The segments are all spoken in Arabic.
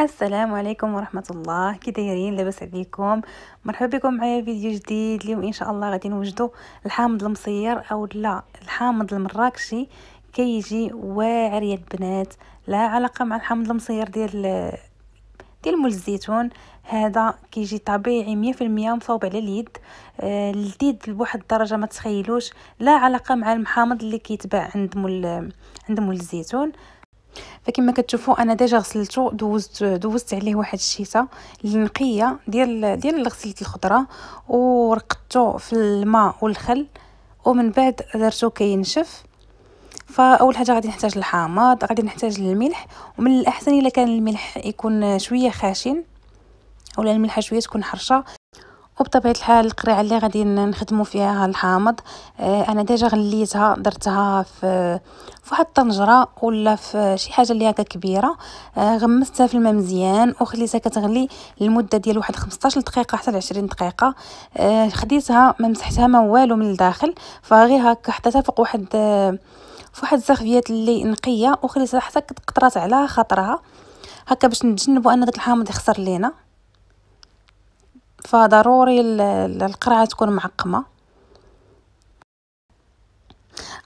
السلام عليكم ورحمة الله كي دايرين لاباس عليكم مرحبا بكم معايا فيديو جديد اليوم ان شاء الله غادي نوجدو الحامض المصير او لا الحامض المراكشي كيجي واعر يا البنات لا علاقة مع الحامض المصير ديال ديال مول الزيتون هذا كيجي طبيعي مية في المية مصوب على اليد آه، لذيذ لواحد الدرجه ما تخيلوش لا علاقه مع المحامض اللي كيتباع عند مول عند مول الزيتون فكما كتشوفوا انا ديجا غسلته دوزت دوزت عليه واحد الشيته النقيه ديال ديال غسله الخضره ورقدته في الماء والخل ومن بعد درته كينشف فاول حاجه غادي نحتاج الحامض غادي نحتاج الملح ومن الاحسن الا كان الملح يكون شويه خاشن اولا الملحه شويه تكون حرشه وبطبيعه الحال القريعه اللي غادي نخدمو فيها الحامض آه، انا ديجا غليتها درتها في فواحد الطنجره ولا في شي حاجه اللي هكا كبيره آه، غمستها في الماء مزيان وخليتها كتغلي لمدة ديال واحد 15 دقيقه حتى ل 20 دقيقه آه، خديتها ما مسحتها ما والو من الداخل فغير هكا حطيتها فوق واحد فواحد الزخفيات اللي نقيه وخليتها حتى كتقطرات على خاطرها هكا باش نتجنبوا ان داك الحامض يخسر لينا فضروري القرعه تكون معقمه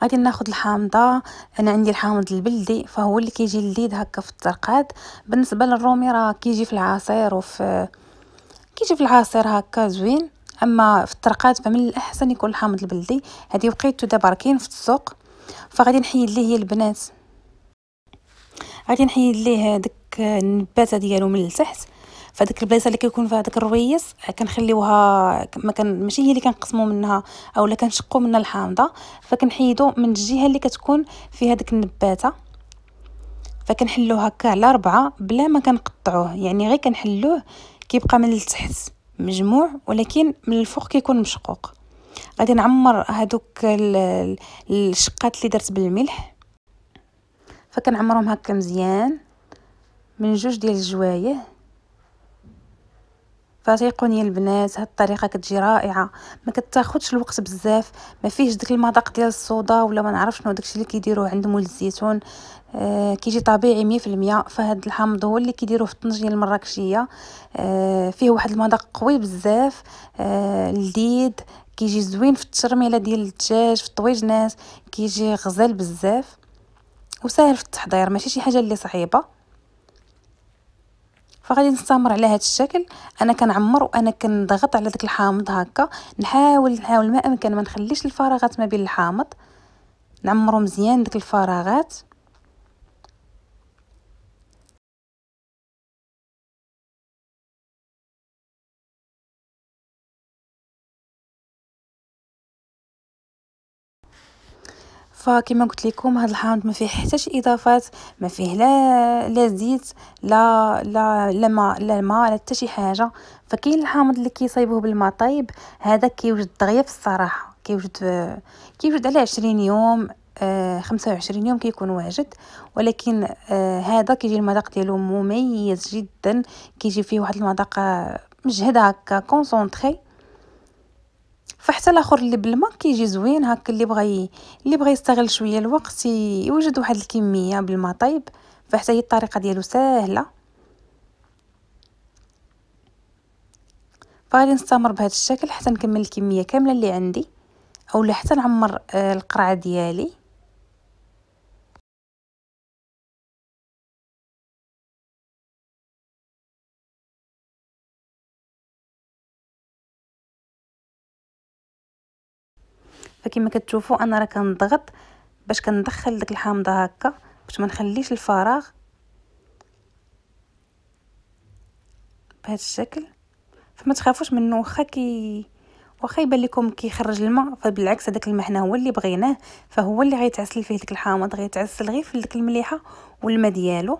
غادي ناخذ الحامضه انا عندي الحامض البلدي فهو اللي كيجي لذيذ هكا في الترقاد بالنسبه للرومي راه كيجي في العصير وفي كيجي في العصير هكا زوين اما في الترقاد فمن الاحسن يكون الحامض البلدي هذه وقيتو دابا راه كاين في السوق فغادي نحيد ليه البنات غادي نحيد ليه داك النباتة ديالو من التحت فهاديك البلايصه اللي كيكون فيها داك الرويس آه، كنخليوها ما كان ماشي هي اللي كنقسموا منها اولا كنشقوا منها الحامضه فكنحيدو من الجهه اللي كتكون فيها داك النباته فكنحلوه هكا على ربعة بلا ما كنقطعوه يعني غير كنحلوه كيبقى من التحت مجموع ولكن من الفوق كيكون مشقوق غادي نعمر هادوك الشقات اللي درت بالملح فكنعمرهم هكا مزيان من جوج ديال الجوايه فريقوني البنات هاد الطريقه كتجي رائعه ما كتاخذش الوقت بزاف ما فيهش داك المذاق ديال الصودا ولا ما نعرف شنو داكشي اللي كيديروه عند مول الزيتون آه كيجي طبيعي مية المية فهاد الحامض هو اللي كيديروه في الطنجيه المراكشيه آه فيه واحد المذاق قوي بزاف آه لذيذ كيجي زوين في التشرميله ديال الدجاج في الطويجنات كيجي غزال بزاف وسهل في التحضير ماشي شي حاجه اللي صعيبه فغادي نستمر على هذا الشكل انا كنعمر وانا كنضغط على داك الحامض هكا نحاول نحاول ما امكن ما نخليش الفراغات ما بين الحامض نعمرو مزيان داك الفراغات فكما قلت لكم هذا الحامض ما فيه حتى شي اضافات ما فيه لا لا زيت لا لا لا ما لا ما لا حتى شي حاجه فكاين الحامض اللي كيصايبوه بالماء طايب هذا كيوجد دغيا في الصراحه كيوجد كيوجد على 20 يوم آه 25 يوم كيكون واجد ولكن آه هذا كيجي المذاق ديالو مميز جدا كيجي فيه واحد المذاق مجهد هكا كونسونطري فحتى الاخر اللي بالما كيجي زوين هاك اللي بغى اللي بغى يستغل شويه الوقت يوجد واحد الكميه بالما طايب فحتى هي الطريقه ديالو ساهله فغادي نستمر بهذا الشكل حتى نكمل الكميه كامله اللي عندي اولا حتى نعمر آه، القرعه ديالي فكما كتشوفوا انا راه كنضغط باش كندخل ديك الحامضه هكا باش ما نخليش الفراغ بهذا الشكل فما تخافوش منه واخا كي واخا يبان لكم كيخرج الماء فبالعكس هذاك الماء حنا هو اللي بغيناه فهو اللي غيتعسل فيه ديك الحامض غيتعسل غير في داك المليحه والماء ديالو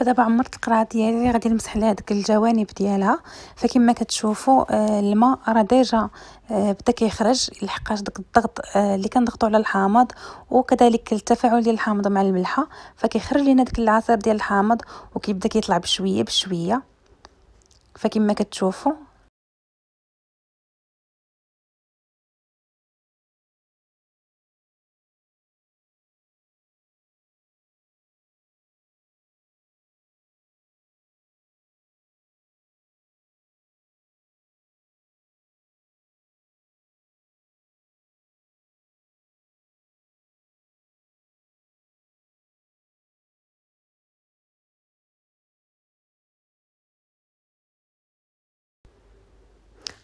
فدابا عمرت القرعه ديالي غادي نمسح لها ديك الجوانب ديالها فكما كتشوفوا آه، الماء راه ديجا آه، بدا كيخرج لحقاش داك الضغط آه، اللي كنضغطوا على الحامض وكذلك التفاعل ديال الحامض مع الملحه فكيخرج لينا داك العصير ديال الحامض وكيبدا كيطلع بشويه بشويه فكما كتشوفوا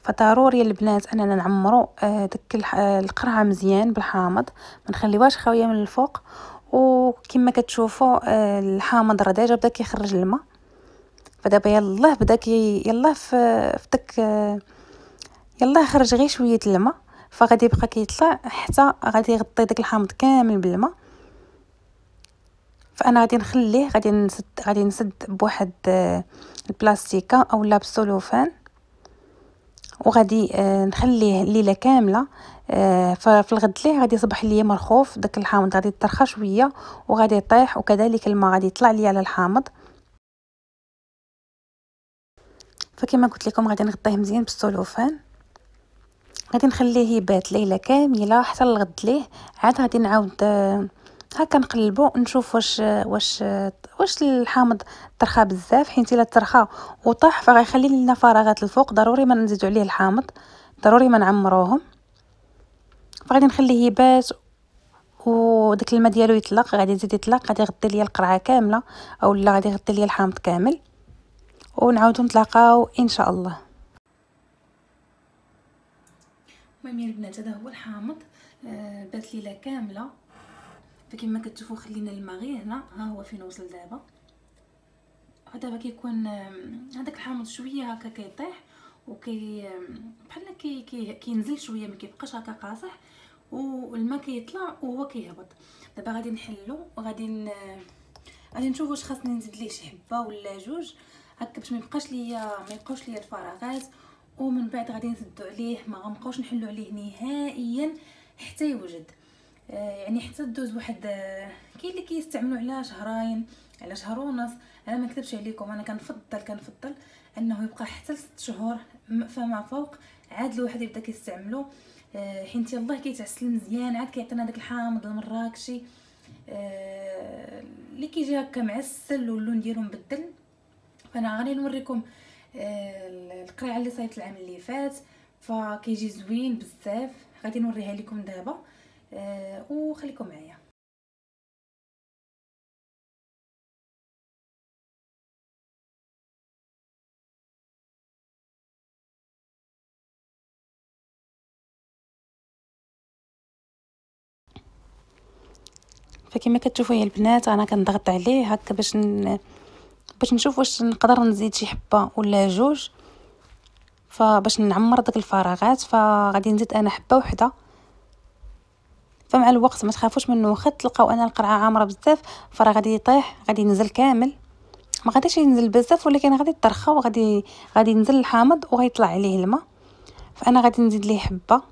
فضروري البنات اننا نعمرو آه، داك آه، القرعه مزيان بالحامض ما نخليوهاش خاويه من الفوق وكما كتشوفوا آه، الحامض راه ديجا بدا كيخرج الماء فدابا يلاه بدا كي يلاه في داك يلاه خرج غير شويه الماء فغادي يبقى كيطلع حتى غادي يغطي داك الحامض كامل بالماء فانا غادي نخليه غادي نسد غادي نسد بواحد البلاستيكه اولا بسولوفان وغادي آه، نخليه ليله كامله آه، ففي الغد ليه غادي يصبح ليا مرخوف داك الحامض غادي يترخى شويه وغادي يطيح وكذلك الماء غادي يطلع ليا على الحامض فكما قلت لكم غادي نغطيه مزيان بالسلوفان غادي نخليه يبات ليله كامله حتى الغد ليه عاد غادي نعاود آه، هكا نقلبو نشوف واش واش واش الحامض ترخى بزاف حيت الا ترخى وطاح فغيخلي لنا فراغات الفوق ضروري ما نزيدو عليه الحامض ضروري ما نعمروهم فغادي نخليه يبات وداك الماء ديالو يطلق غادي يزيد يطلق غادي يغطي ليا القرعه كامله اولا غادي يغطي ليا الحامض كامل ونعاودو نتلاقاو ان شاء الله المهم البنات هذا هو الحامض آه، بات ليله كامله فكما كتشوفوا خلينا الماء غير هنا ها هو فين وصل دابا دابا كيكون هذاك الحامض شويه هكا كيطيح وكي بحال كي كي كينزل شويه ما كيبقاش هكا قاصح والماء كيطلع وهو كيهبط دابا غادي نحلو وغادي غادي نشوف واش خاصني نزيد ليه شي حبه ولا جوج هكا باش ما يبقاش ليا ما يبقاوش ليا الفراغات ومن بعد غادي نسدو عليه ما غنبقاوش نحلو عليه نهائيا حتى يوجد آه، يعني حتى دوز واحد آه، كاين اللي كيستعملوا على شهرين على شهر ونص انا ما نكذبش عليكم انا كنفضل كنفضل انه يبقى حتى ست شهور فما فوق عاد الواحد يبدا كيستعملو آه، حيت الله كيتعسل مزيان عاد كيعطينا داك الحامض المراكشي اللي كيجي هكا معسل واللون ديالو مبدل فانا غادي نوريكم القريعه اللي صايبت العام اللي فات فكيجي زوين بزاف غادي نوريها لكم دابا آه، وخليكم معايا فكما كتشوفوا يا البنات انا كنضغط عليه هكا باش ن... باش نشوف واش نقدر نزيد شي حبه ولا جوج فباش نعمر داك الفراغات فغادي نزيد انا حبه وحده فمع الوقت ما تخافوش منه واخا تلقاو انا القرعه عامره بزاف فراه غادي يطيح غادي ينزل كامل ما غاديش ينزل بزاف ولكن غادي يطرخى وغادي غادي ينزل الحامض وغيطلع عليه الماء فانا غادي نزيد ليه حبه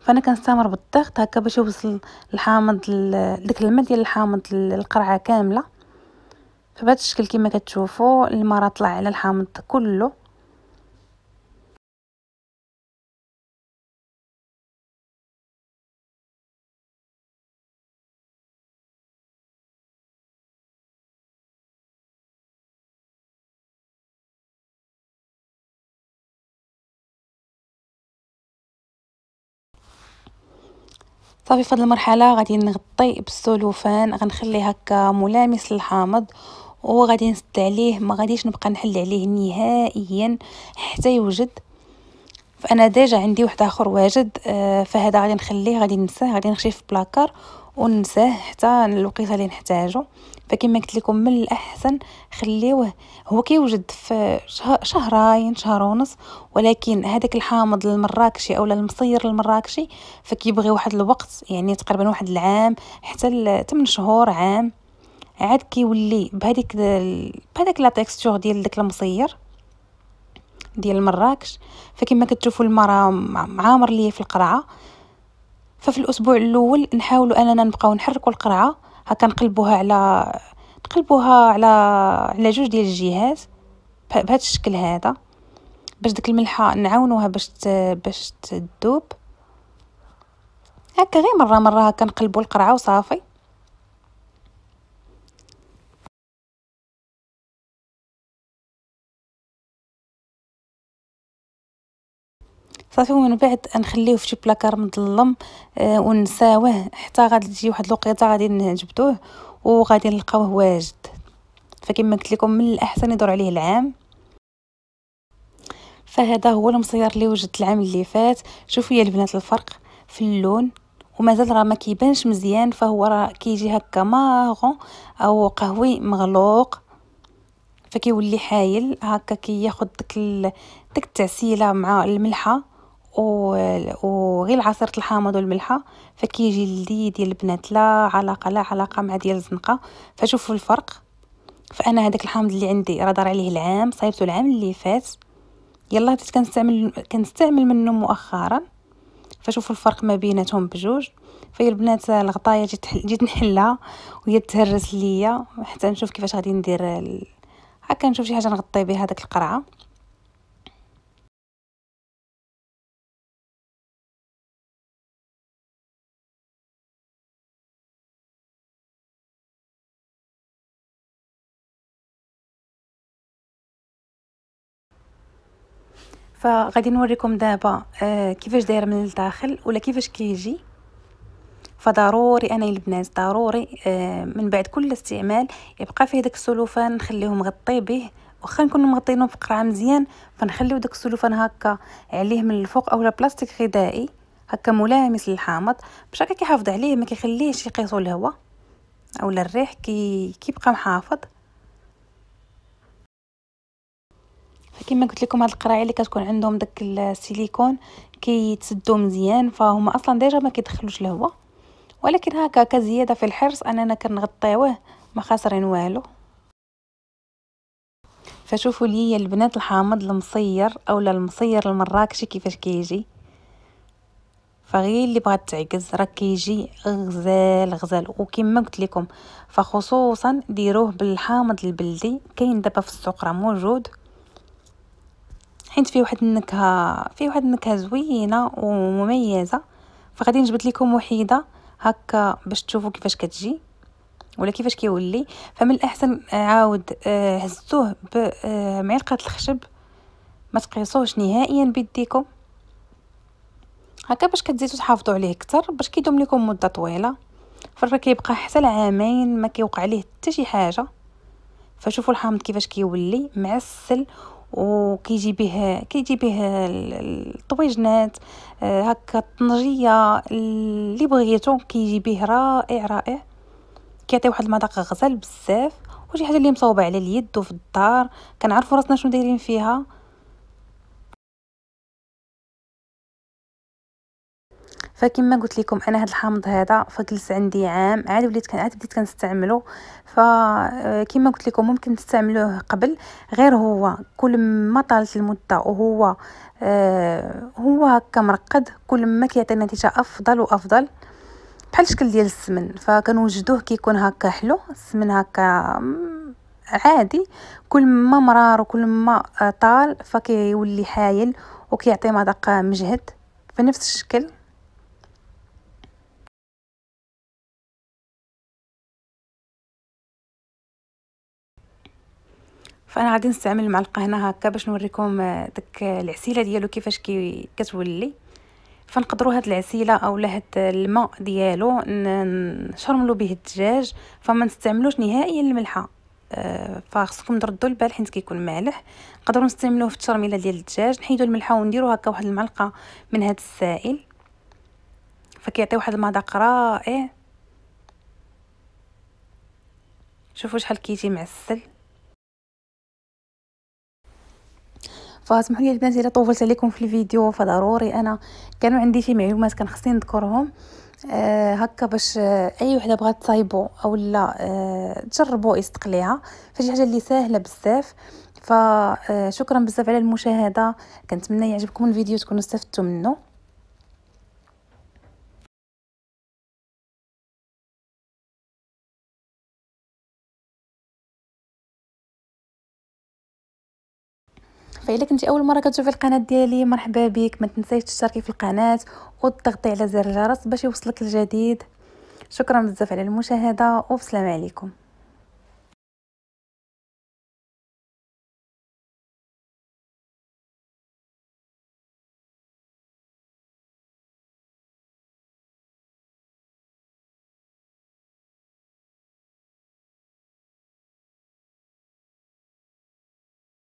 فانا كنستمر بالضغط هكا باش يوصل الحامض داك الماء ديال الحامض للقرعه كامله فبهذا الشكل كما كتشوفوا الماء طلع على الحامض كله صافي في هذه المرحله غادي نغطي بالسلوفان غنخليه هكا ملامس للحامض وغادي نسد عليه ما غاديش نبقى نحل عليه نهائيا حتى يوجد فانا ديجا عندي واحد اخر واجد آه، فهذا غادي نخليه غادي ننساه غادي نخشيه في بلاكار وننساه حتى الوقيته اللي نحتاجه فكما قلت لكم من الاحسن خليوه هو كيوجد في شهرين شهر ونص ولكن هذاك الحامض المراكشي او المصير المراكشي فكيبغي واحد الوقت يعني تقريبا واحد العام حتى 8 شهور عام عاد كيولي بهذيك بهذاك لا تيكستور ديال داك المصير ديال مراكش فكما كتشوفوا المرا معامر ليا في القرعه ففي الاسبوع الاول نحاولوا اننا نبقاو نحركوا القرعه هكا نقلبوها على نقلبوها على على جوج ديال الجهاز بهذا الشكل هذا باش ديك الملحه نعاونوها باش ت... باش تذوب هكا غير مره مره هكا نقلبوا القرعه وصافي صافي ومن بعد نخليه شي بلاكار مظلم آه ونساوه حتى غادي تجي واحد الوقيته غادي نجبدوه وغادي نلقاوه واجد فكما قلت لكم من الاحسن يدور عليه العام فهذا هو المصير اللي وجدت العام اللي فات شوفوا يا البنات الفرق في اللون ومازال راه ما كيبانش مزيان فهو راه كيجي هكا ماغون او قهوي مغلوق فكيولي حايل هكا كياخد داك داك التعسيله مع الملحه وغير عصيرة الحامض والملحة فكيجي اللي ديال البنات لا علاقة لا علاقة مع ديال الزنقة فشوفوا الفرق فانا هذاك الحامض اللي عندي راه دار عليه العام صايبته العام اللي فات يلا بديت كنستعمل كنستعمل منه مؤخرا فشوفوا الفرق ما بيناتهم بجوج فهي البنات الغطايا جيت جيت نحلها وهي تهرس ليا حتى نشوف كيفاش غادي ندير هكا نشوف شي حاجه نغطي بها داك القرعه فغادي نوريكم دابا آه، كيفاش داير من الداخل ولا كيفاش كيجي فضروري انا البنات ضروري آه، من بعد كل استعمال يبقى فيه داك السلوفان نخليه مغطي به واخا نكونوا مغطينه بقرعه مزيان فنخليو داك السلوفان هكا عليه من الفوق اولا بلاستيك غذائي هكا ملامس للحامض باش هكا كيحافظ عليه ما كيخليهش يقيسو الهواء اولا الريح كي كيبقى محافظ فكما قلت لكم هاد القراعي اللي كتكون عندهم داك السيليكون كيتسدوا مزيان فهما اصلا ديجا ما كيدخلوش الهواء ولكن هكا كزياده في الحرص اننا كنغطيوه ما خاسرين والو فشوفوا لي البنات الحامض المصير اولا المصير المراكشي كيفاش كيجي فغير اللي بغات تعكز راه كيجي غزال غزال وكما قلت لكم فخصوصا ديروه بالحامض البلدي كاين دابا في السوق راه موجود حيت فيه واحد النكهه فيه واحد النكهه زوينه ومميزه فغادي نجبد لكم وحيده هكا باش تشوفوا كيفاش كتجي ولا كيفاش كيولي فمن الاحسن آه، عاود آه، هزوه بمعلقه آه، الخشب ما تقيسوهش نهائيا بيديكم هكا باش كتزيدوا تحافظوا عليه اكثر باش كيدوم لكم مده طويله فرا كيبقى حتى لعامين ما كيوقع ليه حتى شي حاجه فشوفوا الحامض كيفاش كيولي معسل وكيجي به كيجي به الطويجنات آه، هكا الطنجيه اللي بغيتو كيجي به رائع رائع كيعطي واحد المذاق غزال بزاف وشي حاجه اللي مصاوبه على اليد وفي الدار كنعرفوا راسنا شنو دايرين فيها فكما قلت لكم انا هذا الحامض هذا فجلس عندي عام عاد وليت كان عاد بديت كنستعمله آه، فكما قلت لكم ممكن تستعملوه قبل غير هو كل ما طالت المده وهو آه هو هكا مرقد كل ما كيعطي نتيجه افضل وافضل بحال الشكل ديال السمن فكنوجدوه كيكون هكا حلو السمن هكا عادي كل ما مرار وكل ما آه، طال فكيولي حايل وكيعطي مذاق مجهد بنفس الشكل فانا غادي نستعمل المعلقه هنا هكا باش نوريكم آه، داك آه، العسيله ديالو كيفاش كي كتولي فنقدروا هاد العسيله اولا هاد الماء ديالو نشرملو به الدجاج فما نستعملوش نهائيا الملحه آه، فخصكم تردوا البال حيت كيكون مالح نقدروا نستعملوه في الترميله ديال الدجاج نحيدو الملحه ونديرو هكا واحد المعلقه من هاد السائل فكيعطي واحد المذاق رائع شوفوا شحال كيجي معسل فاسمحوا لي البنات الا طولت عليكم في الفيديو فضروري انا كانوا عندي شي معلومات كان خصني نذكرهم آه هكا باش آه اي وحده بغات تصايبو اولا آه تجربو استقليها فشي حاجه اللي ساهله بزاف فشكرا آه، بزاف على المشاهده كنتمنى يعجبكم الفيديو تكونوا استفدتوا منه فإلا كنتي اول مره كتشوفي القناه ديالي مرحبا بك ما تنسيش تشتركي في القناه وتضغطي على زر الجرس باش يوصلك الجديد شكرا بزاف على المشاهده وبسلام عليكم